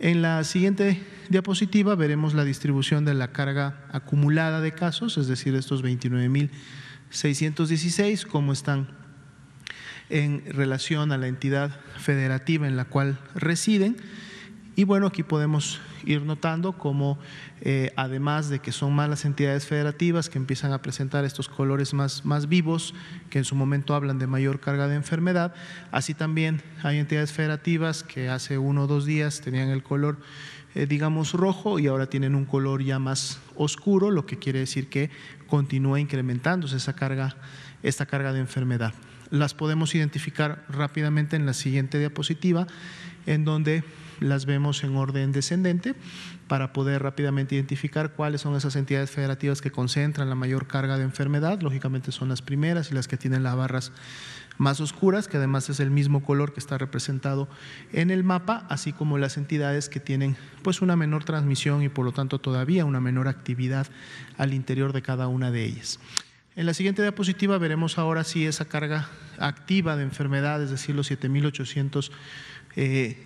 En la siguiente diapositiva veremos la distribución de la carga acumulada de casos, es decir, estos 29.616, cómo están en relación a la entidad federativa en la cual residen. Y bueno, aquí podemos ir notando cómo, eh, además de que son más las entidades federativas que empiezan a presentar estos colores más, más vivos, que en su momento hablan de mayor carga de enfermedad, así también hay entidades federativas que hace uno o dos días tenían el color eh, digamos, rojo y ahora tienen un color ya más oscuro, lo que quiere decir que continúa incrementándose esa carga, esta carga de enfermedad las podemos identificar rápidamente en la siguiente diapositiva, en donde las vemos en orden descendente para poder rápidamente identificar cuáles son esas entidades federativas que concentran la mayor carga de enfermedad. Lógicamente son las primeras y las que tienen las barras más oscuras, que además es el mismo color que está representado en el mapa, así como las entidades que tienen pues una menor transmisión y por lo tanto todavía una menor actividad al interior de cada una de ellas. En la siguiente diapositiva veremos ahora si esa carga activa de enfermedad, es decir, los 7.802 eh,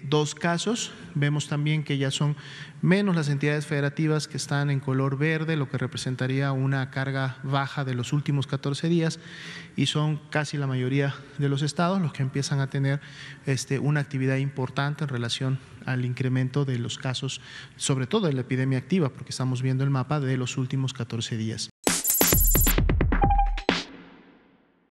casos. Vemos también que ya son menos las entidades federativas que están en color verde, lo que representaría una carga baja de los últimos 14 días, y son casi la mayoría de los estados los que empiezan a tener este, una actividad importante en relación al incremento de los casos, sobre todo de la epidemia activa, porque estamos viendo el mapa de los últimos 14 días.